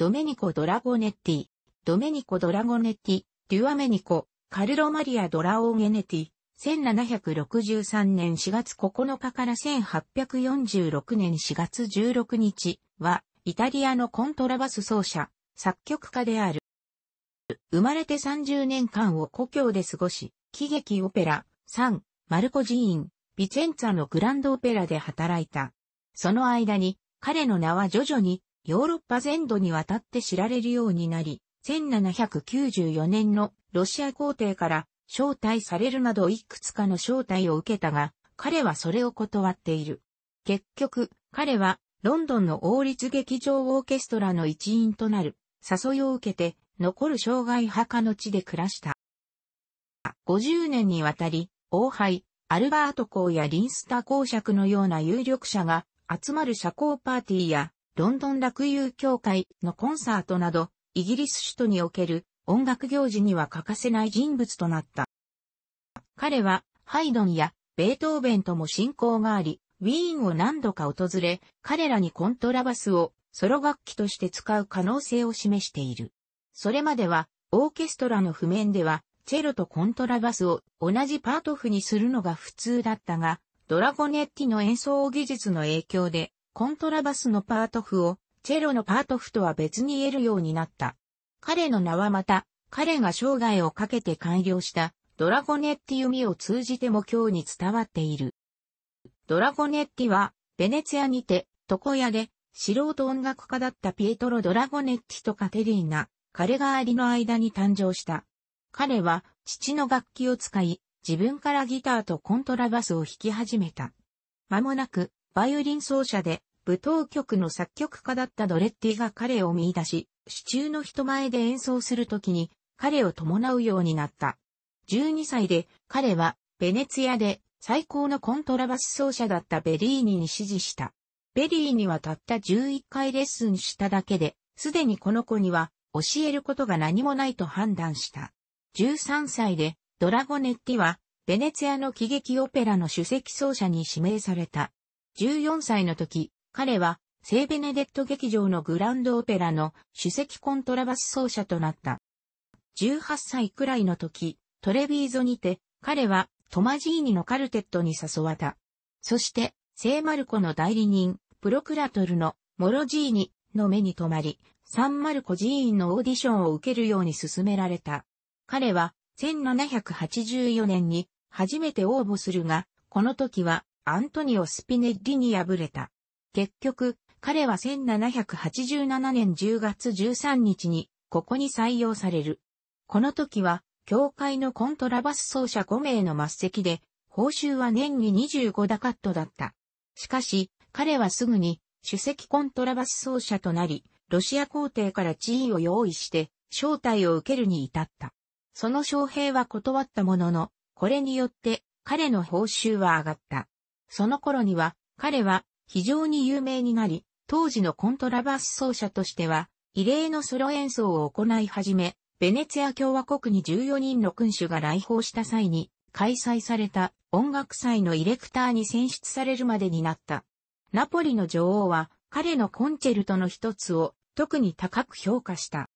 ドメニコ・ドラゴネッティ、ドメニコ・ドラゴネッティ、デュアメニコ、カルロ・マリア・ドラオーゲネティ、1763年4月9日から1846年4月16日は、イタリアのコントラバス奏者、作曲家である。生まれて30年間を故郷で過ごし、喜劇オペラ、サン、マルコ寺院、ビチェンツァのグランドオペラで働いた。その間に、彼の名は徐々にヨーロッパ全土にわたって知られるようになり、1794年のロシア皇帝から招待されるなどいくつかの招待を受けたが、彼はそれを断っている。結局、彼はロンドンの王立劇場オーケストラの一員となる誘いを受けて残る障害派の地で暮らした。50年にわたり、王杯、アルバート公やリンスタ公爵のような有力者が集まる社交パーティーやロンドン落遊協会のコンサートなど、イギリス首都における音楽行事には欠かせない人物となった。彼は、ハイドンやベートーベンとも親交があり、ウィーンを何度か訪れ、彼らにコントラバスをソロ楽器として使う可能性を示している。それまでは、オーケストラの譜面では、チェロとコントラバスを同じパート譜にするのが普通だったが、ドラゴネッティの演奏技術の影響で、コントラバスのパート譜を、チェロのパート譜とは別に言えるようになった。彼の名はまた、彼が生涯をかけて完了したドラゴネッティ弓を通じても今日に伝わっている。ドラゴネッティは、ベネツィアにて、床屋で、素人音楽家だったピエトロ・ドラゴネッティとカテリーナ、彼がありの間に誕生した。彼は、父の楽器を使い、自分からギターとコントラバスを弾き始めた。間もなく、バイオリン奏者で、舞踏曲の作曲家だったドレッティが彼を見出し、市中の人前で演奏するときに彼を伴うようになった。12歳で彼はベネツィアで最高のコントラバス奏者だったベリーニに指示した。ベリーニはたった11回レッスンしただけで、すでにこの子には教えることが何もないと判断した。13歳でドラゴネッティはベネツィアの喜劇オペラの首席奏者に指名された。14歳の時、彼は、聖ベネデット劇場のグランドオペラの首席コントラバス奏者となった。18歳くらいの時、トレビーゾにて、彼はトマジーニのカルテットに誘われた。そして、聖マルコの代理人、プロクラトルのモロジーニの目に留まり、サンマルコ寺院のオーディションを受けるように勧められた。彼は1784年に初めて応募するが、この時はアントニオ・スピネッリに敗れた。結局、彼は1787年10月13日に、ここに採用される。この時は、教会のコントラバス奏者5名の末席で、報酬は年に25ダカットだった。しかし、彼はすぐに、首席コントラバス奏者となり、ロシア皇帝から地位を用意して、招待を受けるに至った。その招聘は断ったものの、これによって彼の報酬は上がった。その頃には、彼は非常に有名になり、当時のコントラバス奏者としては、異例のソロ演奏を行い始め、ベネツィア共和国に14人の君主が来訪した際に、開催された音楽祭のイレクターに選出されるまでになった。ナポリの女王は、彼のコンチェルトの一つを特に高く評価した。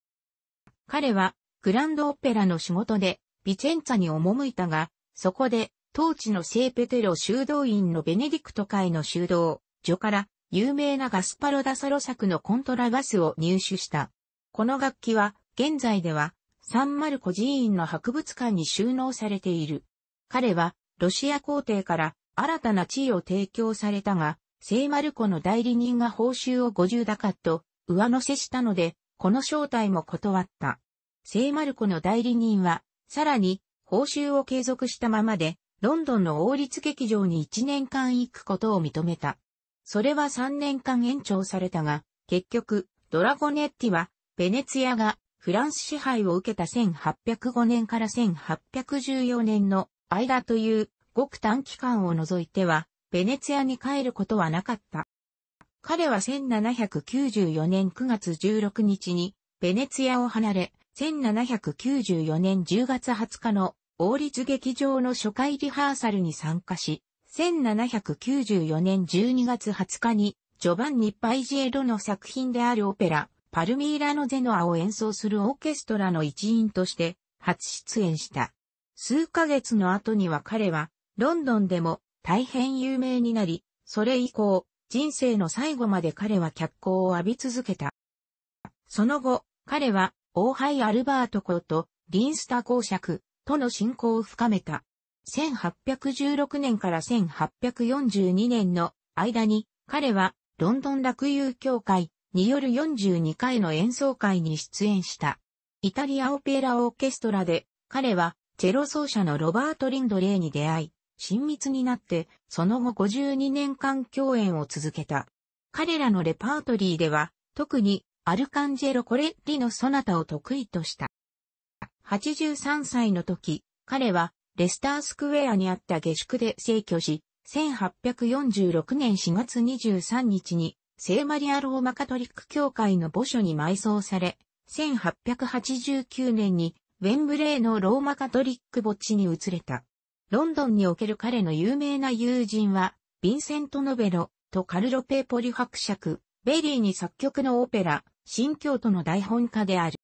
彼は、グランドオペラの仕事で、ビチェンツァに赴いたが、そこで、当地の聖ペテロ修道院のベネディクト会の修道所から有名なガスパロダサロ作のコントラバスを入手した。この楽器は現在ではサンマルコ寺院の博物館に収納されている。彼はロシア皇帝から新たな地位を提供されたが、聖マルコの代理人が報酬を50ダカット上乗せしたので、この招待も断った。聖マルコの代理人は、さらに報酬を継続したままで、ロンドンの王立劇場に1年間行くことを認めた。それは3年間延長されたが、結局、ドラゴネッティは、ベネツィアがフランス支配を受けた1805年から1814年の間というごく短期間を除いては、ベネツィアに帰ることはなかった。彼は1794年9月16日にベネツィアを離れ、1794年10月20日の王立劇場の初回リハーサルに参加し、1794年12月20日に、ジョバンニ・パイジエロの作品であるオペラ、パルミーラのゼノアを演奏するオーケストラの一員として初出演した。数ヶ月の後には彼は、ロンドンでも大変有名になり、それ以降、人生の最後まで彼は脚光を浴び続けた。その後、彼は、王イ・アルバート公と、リンスタ公爵、との信仰を深めた。1816年から1842年の間に彼はロンドン落友協会による42回の演奏会に出演した。イタリアオペラオーケストラで彼はチェロ奏者のロバート・リンドレーに出会い、親密になってその後52年間共演を続けた。彼らのレパートリーでは特にアルカンジェロ・コレッリのソナタを得意とした。83歳の時、彼はレスタースクエアにあった下宿で逝去し、1846年4月23日に聖マリアローマカトリック教会の墓所に埋葬され、1889年にウェンブレーのローマカトリック墓地に移れた。ロンドンにおける彼の有名な友人は、ヴィンセント・ノベロとカルロ・ペポリ伯爵、ベリーに作曲のオペラ、新京都の台本家である。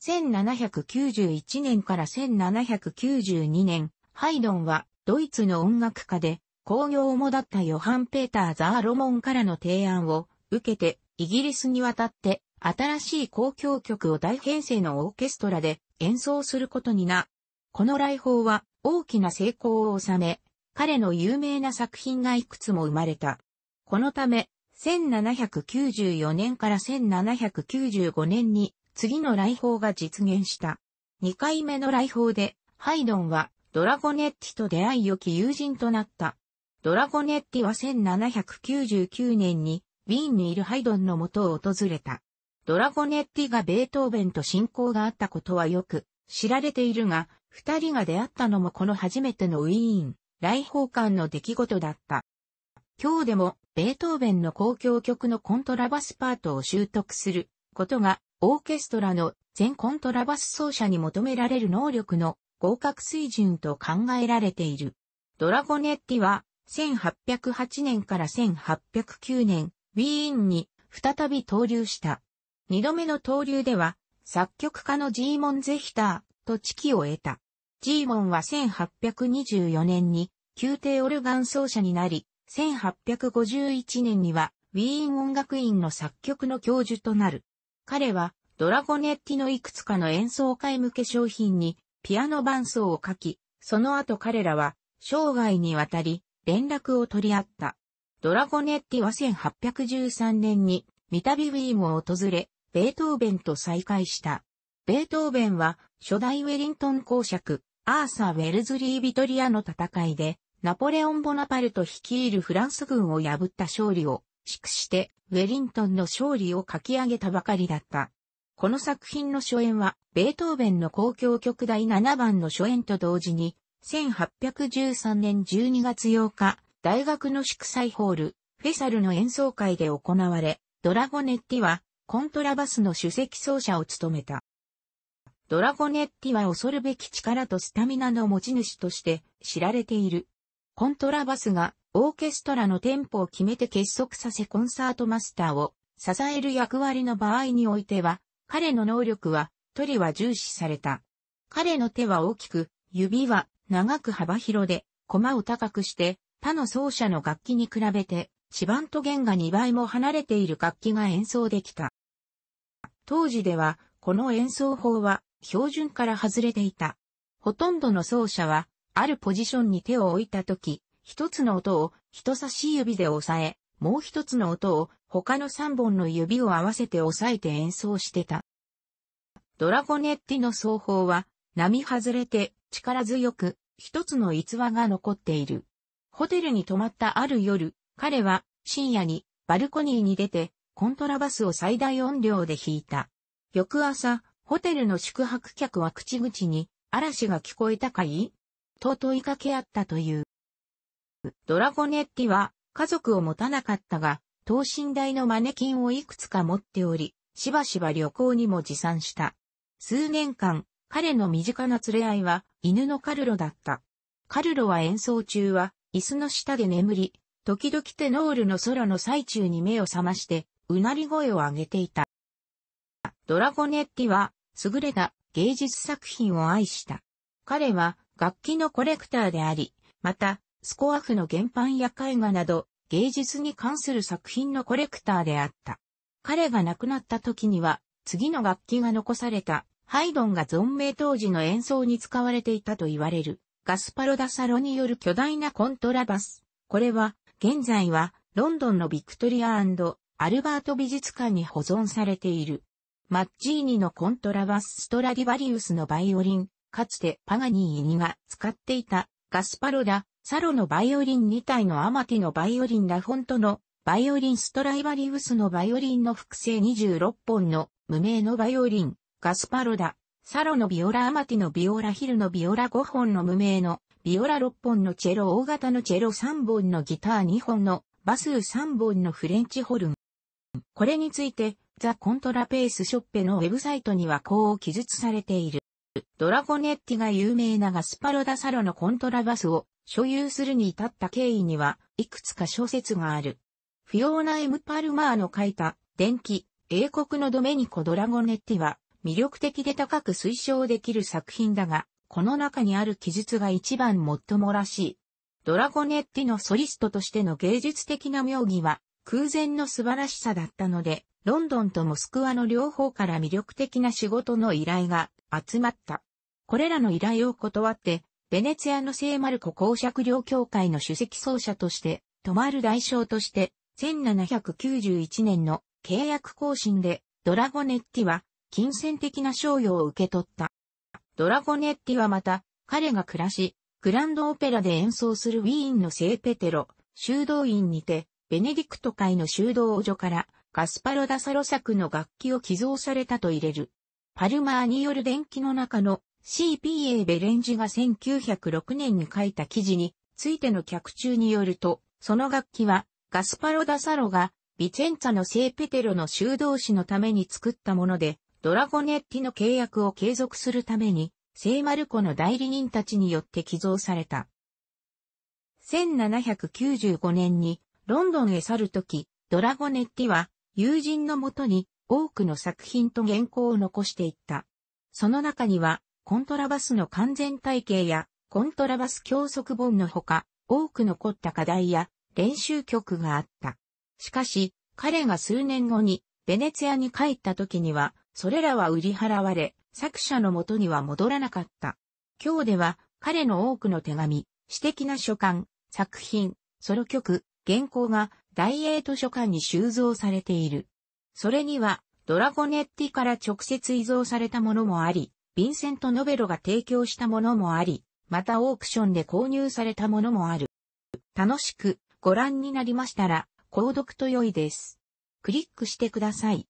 1791年から1792年、ハイドンはドイツの音楽家で、工業主だったヨハン・ペーター・ザーロモンからの提案を受けて、イギリスに渡って、新しい公共曲を大編成のオーケストラで演奏することにな。この来訪は大きな成功を収め、彼の有名な作品がいくつも生まれた。このため、1794年から1795年に次の来訪が実現した。2回目の来訪で、ハイドンはドラゴネッティと出会い良き友人となった。ドラゴネッティは1799年に、ウィーンにいるハイドンのもとを訪れた。ドラゴネッティがベートーベンと親交があったことはよく知られているが、二人が出会ったのもこの初めてのウィーン、来訪間の出来事だった。今日でもベートーベンの公共曲のコントラバスパートを習得することがオーケストラの全コントラバス奏者に求められる能力の合格水準と考えられている。ドラゴネッティは1808年から1809年、ウィーンに再び登竜した。二度目の登竜では、作曲家のジーモン・ゼヒターと知己を得た。ジーモンは1824年に宮廷オルガン奏者になり、1851年にはウィーン音楽院の作曲の教授となる。彼はドラゴネッティのいくつかの演奏会向け商品にピアノ伴奏を書き、その後彼らは生涯にわたり連絡を取り合った。ドラゴネッティは1813年にミタビウィームを訪れ、ベートーベンと再会した。ベートーベンは初代ウェリントン公爵、アーサー・ウェルズリー・ビトリアの戦いで、ナポレオン・ボナパルト率いるフランス軍を破った勝利を祝して、ウェリントンの勝利を書き上げたばかりだった。この作品の初演は、ベートーベンの公共曲第7番の初演と同時に、1813年12月8日、大学の祝祭ホール、フェサルの演奏会で行われ、ドラゴネッティは、コントラバスの主席奏者を務めた。ドラゴネッティは恐るべき力とスタミナの持ち主として知られている。コントラバスがオーケストラのテンポを決めて結束させコンサートマスターを支える役割の場合においては、彼の能力は、トリは重視された。彼の手は大きく、指は長く幅広で、駒を高くして、他の奏者の楽器に比べて、指板と弦が2倍も離れている楽器が演奏できた。当時では、この演奏法は、標準から外れていた。ほとんどの奏者は、あるポジションに手を置いたとき、一つの音を人差し指で押さえ、もう一つの音を他の三本の指を合わせて押さえて演奏してた。ドラゴネッティの奏法は、波外れて力強く、一つの逸話が残っている。ホテルに泊まったある夜、彼は深夜にバルコニーに出て、コントラバスを最大音量で弾いた。翌朝、ホテルの宿泊客は口々に、嵐が聞こえたかいと問いかけあったという。ドラゴネッティは家族を持たなかったが、等身大のマネキンをいくつか持っており、しばしば旅行にも持参した。数年間、彼の身近な連れ合いは犬のカルロだった。カルロは演奏中は椅子の下で眠り、時々テノールの空の最中に目を覚まして、うなり声を上げていた。ドラゴネッティは優れた芸術作品を愛した。彼は楽器のコレクターであり、またスコアフの原版や絵画など、芸術に関する作品のコレクターであった。彼が亡くなった時には、次の楽器が残された、ハイドンが存命当時の演奏に使われていたと言われる、ガスパロダサロによる巨大なコントラバス。これは、現在は、ロンドンのビクトリアアルバート美術館に保存されている。マッチーニのコントラバスストラディバリウスのバイオリン、かつてパガニーニが使っていたガスパロダ、サロのバイオリン2体のアマティのバイオリンラフォントのバイオリンストライバリウスのバイオリンの複製26本の無名のバイオリン、ガスパロダ、サロのビオラアマティのビオラヒルのビオラ5本の無名のビオラ6本のチェロ大型のチェロ3本のギター2本のバス3本のフレンチホルン。これについて、ザ・コントラペースショッペのウェブサイトにはこう記述されている。ドラゴネッティが有名なガスパロダサロのコントラバスを所有するに至った経緯には、いくつか諸説がある。フィオーナ・エム・パルマーの書いた、電気、英国のドメニコ・ドラゴネッティは、魅力的で高く推奨できる作品だが、この中にある記述が一番もっともらしい。ドラゴネッティのソリストとしての芸術的な妙義は、空前の素晴らしさだったので、ロンドンとモスクワの両方から魅力的な仕事の依頼が集まった。これらの依頼を断って、ベネツィアの聖マルコ公爵領協会の主席奏者として、泊まる代償として、1791年の契約更新で、ドラゴネッティは、金銭的な賞与を受け取った。ドラゴネッティはまた、彼が暮らし、グランドオペラで演奏するウィーンの聖ペテロ、修道院にて、ベネディクト会の修道女から、ガスパロダサロ作の楽器を寄贈されたと入れる。パルマーによる電気の中の CPA ベレンジが1906年に書いた記事についての客中によると、その楽器はガスパロ・ダ・サロがビチェンツァの聖ペテロの修道士のために作ったもので、ドラゴネッティの契約を継続するために、聖マルコの代理人たちによって寄贈された。1795年にロンドンへ去るとき、ドラゴネッティは友人のもとに多くの作品と原稿を残していった。その中には、コントラバスの完全体系や、コントラバス教則本のほか、多く残った課題や練習曲があった。しかし、彼が数年後に、ベネツィアに帰った時には、それらは売り払われ、作者の元には戻らなかった。今日では、彼の多くの手紙、私的な書簡、作品、ソロ曲、原稿が大英図書館に収蔵されている。それには、ドラゴネッティから直接移贈されたものもあり、ヴィンセント・ノベロが提供したものもあり、またオークションで購入されたものもある。楽しくご覧になりましたら、購読と良いです。クリックしてください。